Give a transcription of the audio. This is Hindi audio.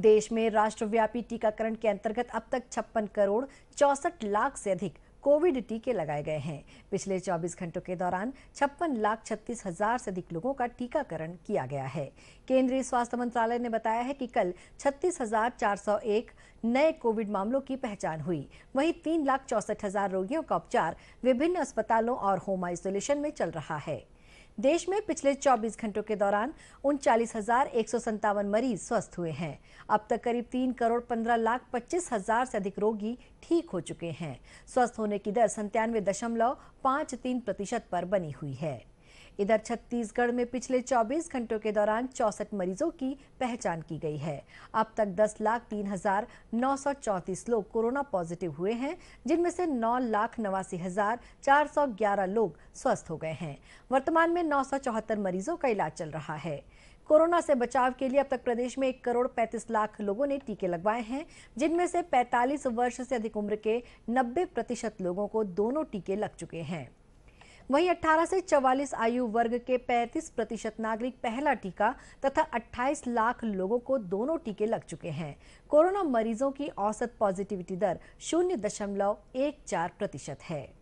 देश में राष्ट्रव्यापी टीकाकरण के अंतर्गत अब तक छप्पन करोड़ चौसठ लाख से अधिक कोविड टीके लगाए गए हैं पिछले 24 घंटों के दौरान छप्पन लाख छत्तीस हजार से अधिक लोगों का टीकाकरण किया गया है केंद्रीय स्वास्थ्य मंत्रालय ने बताया है कि कल छत्तीस हजार चार सौ एक नए कोविड मामलों की पहचान हुई वहीं तीन लाख चौसठ हजार रोगियों का उपचार विभिन्न अस्पतालों और होम आइसोलेशन में चल रहा है देश में पिछले 24 घंटों के दौरान उनचालीस मरीज स्वस्थ हुए हैं अब तक करीब तीन करोड़ पंद्रह लाख पच्चीस हजार से अधिक रोगी ठीक हो चुके हैं स्वस्थ होने की दर संतानवे दशमलव पाँच तीन प्रतिशत पर बनी हुई है इधर छत्तीसगढ़ में पिछले 24 घंटों के दौरान चौसठ मरीजों की पहचान की गई है अब तक दस लाख तीन हजार नौ सौ चौंतीस लोग कोरोना पॉजिटिव हुए हैं जिनमें से नौ लाख नवासी हजार चार सौ ग्यारह लोग स्वस्थ हो गए हैं वर्तमान में नौ सौ चौहत्तर मरीजों का इलाज चल रहा है कोरोना से बचाव के लिए अब तक प्रदेश में एक करोड़ पैंतीस लाख लोगों ने टीके लगवाए हैं जिनमें से 45 वर्ष से अधिक उम्र के 90 प्रतिशत लोगों को दोनों टीके लग चुके हैं वहीं 18 से 44 आयु वर्ग के 35 प्रतिशत नागरिक पहला टीका तथा 28 लाख लोगों को दोनों टीके लग चुके हैं कोरोना मरीजों की औसत पॉजिटिविटी दर शून्य दशमलव एक चार प्रतिशत है